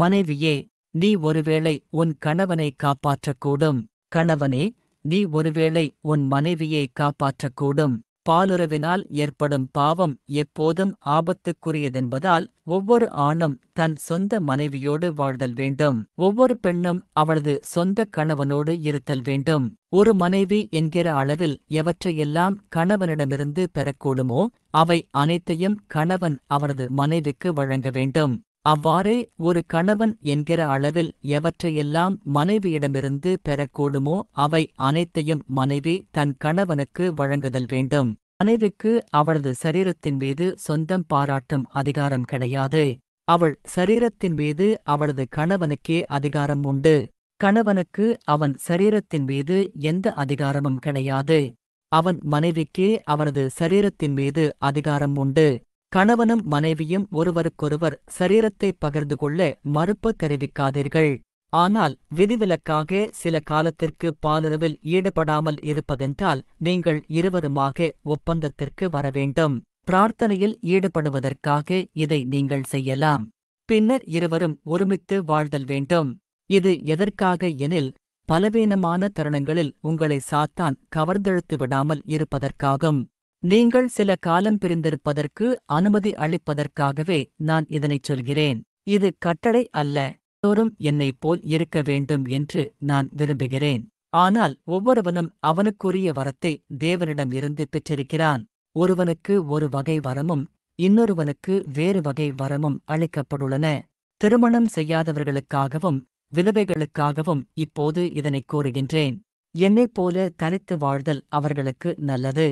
மனைவியே நீ ஒருவேளை உன் கணவனை காப்பாற்றக்கூடும் கணவனே நீ ஒருவேளை உன் மனைவியை காப்பாற்றக்கூடும் பாலுறவினால் ஏற்படும் பாவம் எப்போதும் ஆபத்துக்குரியதென்பதால் ஒவ்வொரு ஆணும் தன் சொந்த மனைவியோடு வாழ்தல் வேண்டும் ஒவ்வொரு பெண்ணும் அவளது சொந்த கணவனோடு இருத்தல் வேண்டும் ஒரு மனைவி என்கிற அளவில் எவற்றையெல்லாம் கணவனிடமிருந்து பெறக்கூடுமோ அவை அனைத்தையும் கணவன் அவரது மனைவிக்கு வழங்க வேண்டும் அவ்வாறே ஒரு கணவன் என்கிற அளவில் எவற்றையெல்லாம் மனைவியிடமிருந்து பெறக்கூடுமோ அவை அனைத்தையும் மனைவி தன் கணவனுக்கு வழங்குதல் வேண்டும் மனைவிக்கு அவளது சரீரத்தின் மீது சொந்தம் பாராட்டும் அதிகாரம் கிடையாது அவள் சரீரத்தின் மீது அவளது கணவனுக்கே அதிகாரம் உண்டு கணவனுக்கு அவன் சரீரத்தின் மீது எந்த அதிகாரமும் கிடையாது அவன் மனைவிக்கே அவனது சரீரத்தின் மீது அதிகாரம் உண்டு கணவனும் மனைவியும் ஒருவருக்கொருவர் சரீரத்தை பகிர்ந்து கொள்ள மறுப்பு தெரிவிக்காதீர்கள் ஆனால் விதிவிலக்காக சில காலத்திற்கு பாலுறவில் ஈடுபடாமல் இருப்பதென்றால் நீங்கள் இருவருமாக ஒப்பந்தத்திற்கு வரவேண்டும் பிரார்த்தனையில் ஈடுபடுவதற்காக இதை நீங்கள் செய்யலாம் பின்னர் இருவரும் ஒருமித்து வாழ்தல் வேண்டும் இது எதற்காக எனில் பலவீனமான தருணங்களில் உங்களை சாத்தான் கவர்ந்தெழுத்து விடாமல் இருப்பதற்காகும் நீங்கள் சில காலம் பிரிந்திருப்பதற்கு அனுமதி அளிப்பதற்காகவே நான் இதனைச் சொல்கிறேன் இது கட்டளை அல்ல தோறும் என்னைப் போல் இருக்க வேண்டும் என்று நான் விரும்புகிறேன் ஆனால் ஒவ்வொருவனும் அவனுக்குரிய வரத்தை தேவனிடம் இருந்து பெற்றிருக்கிறான் ஒருவனுக்கு ஒரு வகை வரமும் இன்னொருவனுக்கு வேறு வகை வரமும் அளிக்கப்பட்டுள்ளன திருமணம் செய்யாதவர்களுக்காகவும் விதவைகளுக்காகவும் இப்போது இதனைக் கூறுகின்றேன் என்னைப் போல தனித்து வாழ்தல் அவர்களுக்கு நல்லது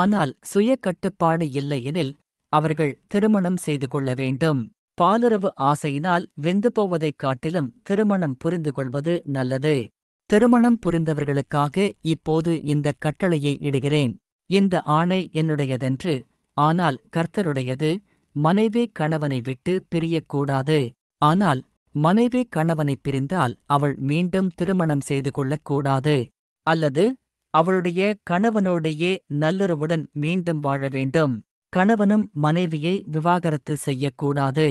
ஆனால் சுய கட்டுப்பாடு இல்லையெனில் அவர்கள் திருமணம் செய்து கொள்ள வேண்டும் பாலுறவு ஆசையினால் வெந்து போவதைக் காட்டிலும் திருமணம் புரிந்து கொள்வது நல்லது திருமணம் புரிந்தவர்களுக்காக இப்போது இந்த கட்டளையை இடுகிறேன் இந்த ஆணை என்னுடையதென்று ஆனால் கர்த்தருடையது மனைவி கணவனை விட்டு பிரியக்கூடாது ஆனால் மனைவி கணவனை பிரிந்தால் அவள் மீண்டும் திருமணம் செய்து கொள்ளக்கூடாது அல்லது அவளுடைய கணவனோடையே நல்லுறவுடன் மீண்டும் வாழ வேண்டும் கணவனும் மனைவியை விவாகரத்து செய்யக்கூடாது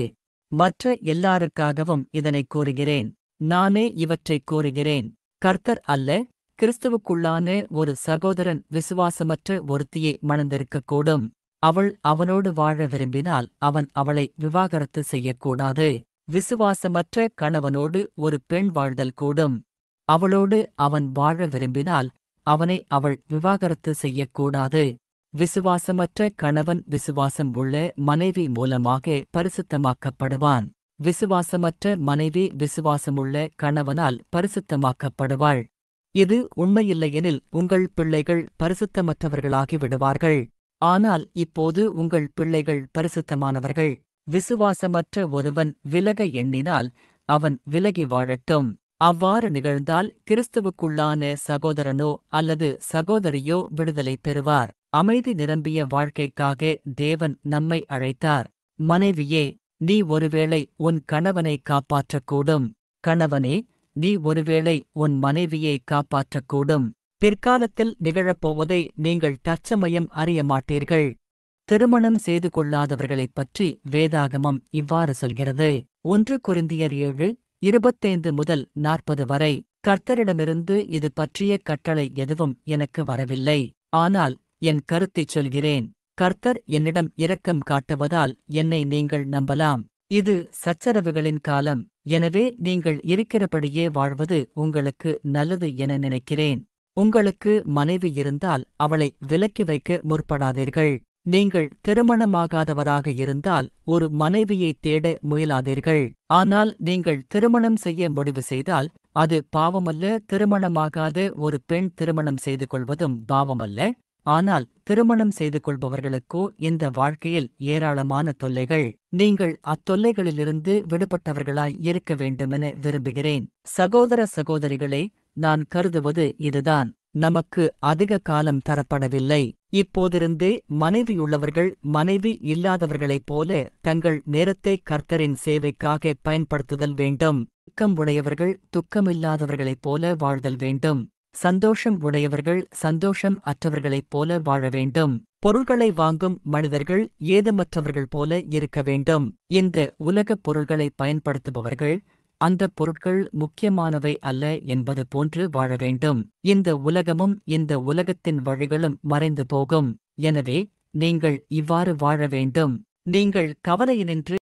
மற்ற எல்லாருக்காகவும் இதனை கூறுகிறேன் நானே இவற்றை கூறுகிறேன் கர்த்தர் அல்ல கிறிஸ்துவுக்குள்ளான ஒரு சகோதரன் விசுவாசமற்ற ஒருத்தியை மணந்திருக்கக்கூடும் அவள் அவனோடு வாழ விரும்பினால் அவன் அவளை விவாகரத்து செய்யக்கூடாது விசுவாசமற்ற கணவனோடு ஒரு பெண் வாழ்தல் கூடும் அவளோடு அவன் வாழ விரும்பினால் அவனை அவள் விவாகரத்து செய்யக்கூடாது விசுவாசமற்ற கணவன் விசுவாசம் உள்ள மனைவி மூலமாக பரிசுத்தமாக்கப்படுவான் விசுவாசமற்ற மனைவி விசுவாசமுள்ள கணவனால் பரிசுத்தமாக்கப்படுவாள் இது உண்மையில்லையெனில் உங்கள் பிள்ளைகள் பரிசுத்தமற்றவர்களாகி விடுவார்கள் ஆனால் இப்போது உங்கள் பிள்ளைகள் பரிசுத்தமானவர்கள் விசுவாசமற்ற ஒருவன் விலக எண்ணினால் அவன் விலகி வாழட்டும் அவ்வாறு நிகழ்ந்தால் கிறிஸ்துவுக்குள்ளான சகோதரனோ அல்லது சகோதரியோ விடுதலை பெறுவார் அமைதி நிரம்பிய வாழ்க்கைக்காக தேவன் நம்மை அழைத்தார் மனைவியே நீ ஒருவேளை உன் கணவனை காப்பாற்றக்கூடும் கணவனே நீ ஒருவேளை உன் மனைவியை காப்பாற்றக்கூடும் பிற்காலத்தில் நிகழப்போவதை நீங்கள் தற்சமயம் அறிய மாட்டீர்கள் திருமணம் செய்து கொள்ளாதவர்களைப் பற்றி வேதாகமம் இவ்வாறு சொல்கிறது ஒன்று குறிந்தியர் ஏழு இருபத்தைந்து முதல் நாற்பது வரை கர்த்தரிடமிருந்து இது பற்றிய கட்டளை எதுவும் எனக்கு வரவில்லை ஆனால் என் கருத்தை சொல்கிறேன் கர்த்தர் என்னிடம் இரக்கம் காட்டுவதால் என்னை நீங்கள் நம்பலாம் இது சச்சரவுகளின் காலம் எனவே நீங்கள் இருக்கிறபடியே வாழ்வது உங்களுக்கு நல்லது என நினைக்கிறேன் உங்களுக்கு மனைவி இருந்தால் அவளை விலக்கி வைக்க முற்படாதீர்கள் நீங்கள் திருமணமாகாதவராக இருந்தால் ஒரு மனைவியை தேட முயலாதீர்கள் ஆனால் நீங்கள் திருமணம் செய்ய முடிவு செய்தால் அது பாவமல்ல திருமணமாகாத ஒரு பெண் திருமணம் செய்து கொள்வதும் பாவமல்ல ஆனால் திருமணம் செய்து கொள்பவர்களுக்கோ இந்த வாழ்க்கையில் ஏராளமான தொல்லைகள் நீங்கள் அத்தொல்லைகளிலிருந்து விடுபட்டவர்களாய் இருக்க வேண்டுமென விரும்புகிறேன் சகோதர சகோதரிகளே நான் கருதுவது இதுதான் நமக்கு அதிக காலம் தரப்படவில்லை இப்போதிருந்தே மனைவியுள்ளவர்கள் மனைவி இல்லாதவர்களைப் போல தங்கள் நேரத்தை கர்த்தரின் சேவைக்காக பயன்படுத்துதல் வேண்டும் துக்கம் உடையவர்கள் துக்கமில்லாதவர்களைப் போல வாழ்தல் வேண்டும் சந்தோஷம் உடையவர்கள் சந்தோஷம் அற்றவர்களைப் போல வாழ வேண்டும் பொருள்களை வாங்கும் மனிதர்கள் ஏதமற்றவர்கள் போல இருக்க வேண்டும் இந்த உலகப் பொருள்களை பயன்படுத்துபவர்கள் அந்தப் பொருட்கள் முக்கியமானவை அல்ல என்பது போன்று வாழ வேண்டும் இந்த உலகமும் இந்த உலகத்தின் வழிகளும் மறைந்து போகும் எனவே நீங்கள் இவ்வாறு வாழ வேண்டும் நீங்கள் கவலையினின்று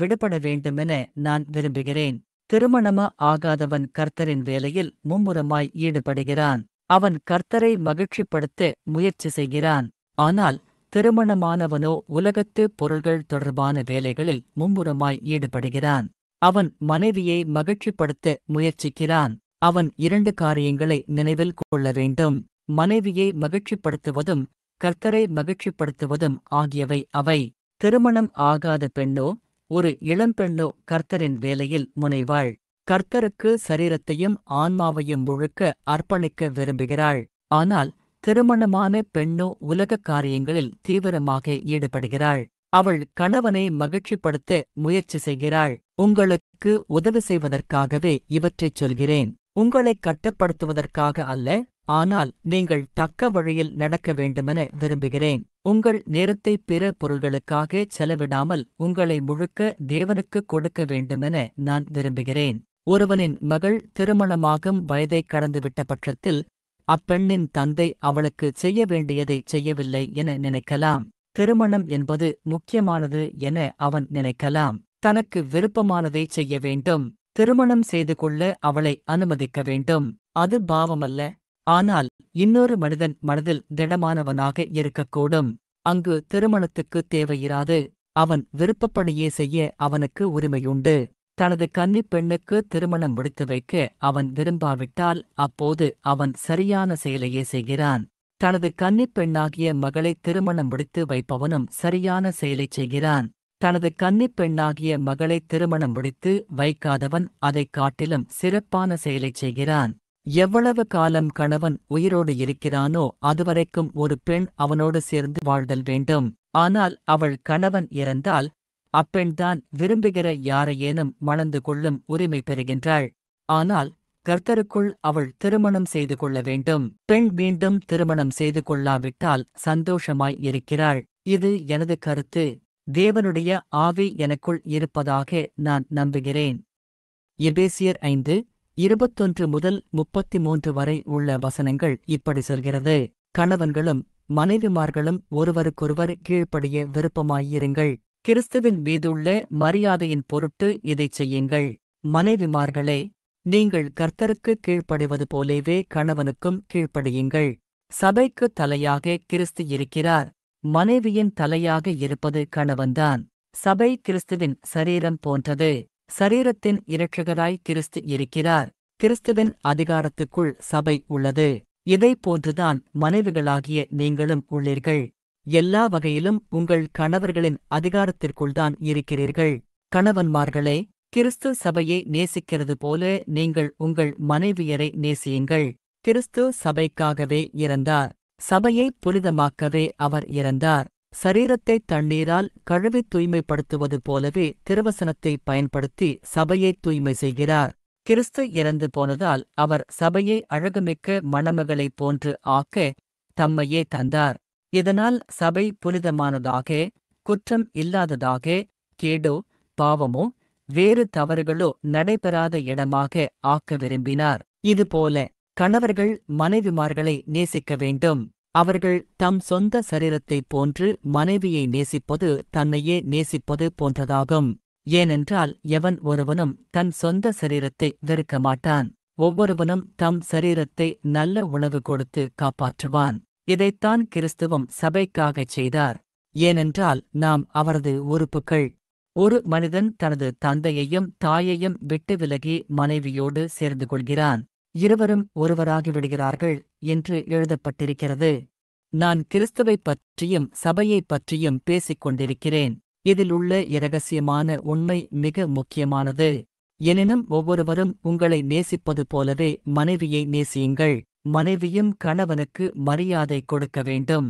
விடுபட வேண்டுமென நான் விரும்புகிறேன் திருமணம ஆகாதவன் கர்த்தரின் வேலையில் மும்முரமாய் ஈடுபடுகிறான் அவன் கர்த்தரை மகிழ்ச்சிப்படுத்த முயற்சி செய்கிறான் ஆனால் திருமணமானவனோ உலகத்து பொருள்கள் தொடர்பான வேலைகளில் மும்முரமாய் ஈடுபடுகிறான் அவன் மனைவியை மகிழ்ச்சிப்படுத்த முயற்சிக்கிறான் அவன் இரண்டு காரியங்களை நினைவில் கொள்ள வேண்டும் மனைவியை மகிழ்ச்சிப்படுத்துவதும் கர்த்தரை மகிழ்ச்சிப்படுத்துவதும் ஆகியவை அவை திருமணம் ஆகாத பெண்ணோ ஒரு இளம்பெண்ணோ கர்த்தரின் வேலையில் முனைவாள் கர்த்தருக்கு சரீரத்தையும் ஆன்மாவையும் முழுக்க அர்ப்பணிக்க விரும்புகிறாள் ஆனால் திருமணமான பெண்ணோ உலக காரியங்களில் தீவிரமாக ஈடுபடுகிறாள் அவள் கணவனை மகிழ்ச்சிப்படுத்த முயற்சி செய்கிறாள் உங்களுக்கு உதவி செய்வதற்காகவே இவற்றைச் சொல்கிறேன் உங்களை கட்டப்படுத்துவதற்காக அல்ல ஆனால் நீங்கள் தக்க வழியில் நடக்க வேண்டுமென விரும்புகிறேன் உங்கள் நேரத்தை பிற பொருள்களுக்காக செலவிடாமல் உங்களை முழுக்க தேவனுக்கு கொடுக்க வேண்டுமென நான் விரும்புகிறேன் ஒருவனின் மகள் திருமணமாகும் வயதை கடந்துவிட்ட பட்சத்தில் அப்பெண்ணின் தந்தை அவளுக்கு செய்ய வேண்டியதை செய்யவில்லை என நினைக்கலாம் திருமணம் என்பது முக்கியமானது என அவன் நினைக்கலாம் தனக்கு விருப்பமானதை செய்ய வேண்டும் திருமணம் செய்து கொள்ள அவளை அனுமதிக்க வேண்டும் அது பாவமல்ல ஆனால் இன்னொரு மனிதன் மனதில் திடமானவனாக இருக்கக்கூடும் அங்கு திருமணத்துக்கு தேவையிராது அவன் விருப்பப்படியே செய்ய அவனுக்கு உரிமையுண்டு தனது கன்னி பெண்ணுக்கு திருமணம் முடித்து வைக்க அவன் விரும்பாவிட்டால் அப்போது அவன் சரியான செயலையே செய்கிறான் தனது கன்னிப்பெண்ணாகிய மகளை திருமணம் முடித்து வைப்பவனும் சரியான செயலைச் செய்கிறான் தனது கன்னிப்பெண்ணாகிய மகளை திருமணம் முடித்து வைக்காதவன் அதைக் காட்டிலும் சிறப்பான செயலைச் செய்கிறான் எவ்வளவு காலம் கணவன் உயிரோடு இருக்கிறானோ அதுவரைக்கும் ஒரு பெண் அவனோடு சேர்ந்து வாழ்தல் வேண்டும் ஆனால் அவள் கணவன் இறந்தால் அப்பெண்தான் விரும்புகிற யாரையேனும் மணந்து கொள்ளும் உரிமை பெறுகின்றாள் ஆனால் கர்த்தருக்குள் அவள் திருமணம் செய்து கொள்ள வேண்டும் பெண் மீண்டும் திருமணம் செய்து கொள்ளாவிட்டால் சந்தோஷமாய் இருக்கிறாள் இது எனது கருத்து தேவனுடைய ஆவி எனக்குள் இருப்பதாக நான் நம்புகிறேன் எபேசியர் ஐந்து இருபத்தொன்று முதல் முப்பத்தி மூன்று வரை உள்ள வசனங்கள் இப்படி சொல்கிறது கணவன்களும் மனைவிமார்களும் ஒருவருக்கொருவர் கீழ்ப்படிய விருப்பமாயிருங்கள் கிறிஸ்துவின் மீதுள்ள மரியாதையின் பொருட்டு இதைச் செய்யுங்கள் மனைவிமார்களே நீங்கள் கர்த்தருக்கு கீழ்ப்படுவது போலேவே கணவனுக்கும் கீழ்ப்படியுங்கள் சபைக்கு தலையாக கிறிஸ்து இருக்கிறார் மனைவியின் தலையாக இருப்பது கணவன்தான் சபை கிறிஸ்துவின் சரீரம் போன்றது சரீரத்தின் இரட்சகராய் கிறிஸ்து இருக்கிறார் கிறிஸ்துவின் அதிகாரத்துக்குள் சபை உள்ளது இதை போன்றுதான் மனைவிகளாகிய நீங்களும் உள்ளீர்கள் எல்லா வகையிலும் உங்கள் கணவர்களின் அதிகாரத்திற்குள்தான் இருக்கிறீர்கள் கணவன்மார்களே கிறிஸ்து சபையை நேசிக்கிறது போல நீங்கள் உங்கள் மனைவியரை நேசியுங்கள் கிறிஸ்து சபைக்காகவே இறந்தார் சபையை புனிதமாக்கவே அவர் இறந்தார் சரீரத்தை தண்ணீரால் கழுவி தூய்மைப்படுத்துவது போலவே திருவசனத்தை பயன்படுத்தி சபையை தூய்மை செய்கிறார் கிறிஸ்து இறந்து போனதால் அவர் சபையை அழகுமிக்க மணமகளைப் போன்று ஆக்க தம்மையே தந்தார் இதனால் சபை புனிதமானதாக குற்றம் இல்லாததாக கேடோ பாவமோ வேறு தவறுகளோ நடைபெறாத இடமாக ஆக்க விரும்பினார் இதுபோல கணவர்கள் மனைவிமார்களை நேசிக்க வேண்டும் அவர்கள் தம் சொந்த சரீரத்தைப் போன்று மனைவியை நேசிப்பது தன்னையே நேசிப்பது போன்றதாகும் ஏனென்றால் எவன் ஒருவனும் தன் சொந்த சரீரத்தை வெறுக்க மாட்டான் ஒவ்வொருவனும் தம் சரீரத்தை நல்ல உணவு கொடுத்து காப்பாற்றுவான் இதைத்தான் கிறிஸ்துவம் சபைக்காகச் செய்தார் ஏனென்றால் நாம் அவரது உறுப்புகள் ஒரு மனிதன் தனது தந்தையையும் தாயையும் விட்டு விலகி மனைவியோடு சேர்ந்து கொள்கிறான் இருவரும் ஒருவராகிவிடுகிறார்கள் என்று எழுதப்பட்டிருக்கிறது நான் கிறிஸ்துவை பற்றியும் சபையை பற்றியும் பேசிக் கொண்டிருக்கிறேன் இதில் உள்ள இரகசியமான உண்மை மிக முக்கியமானது எனினும் ஒவ்வொருவரும் உங்களை நேசிப்பது போலவே மனைவியை நேசியுங்கள் மனைவியும் கணவனுக்கு மரியாதை கொடுக்க வேண்டும்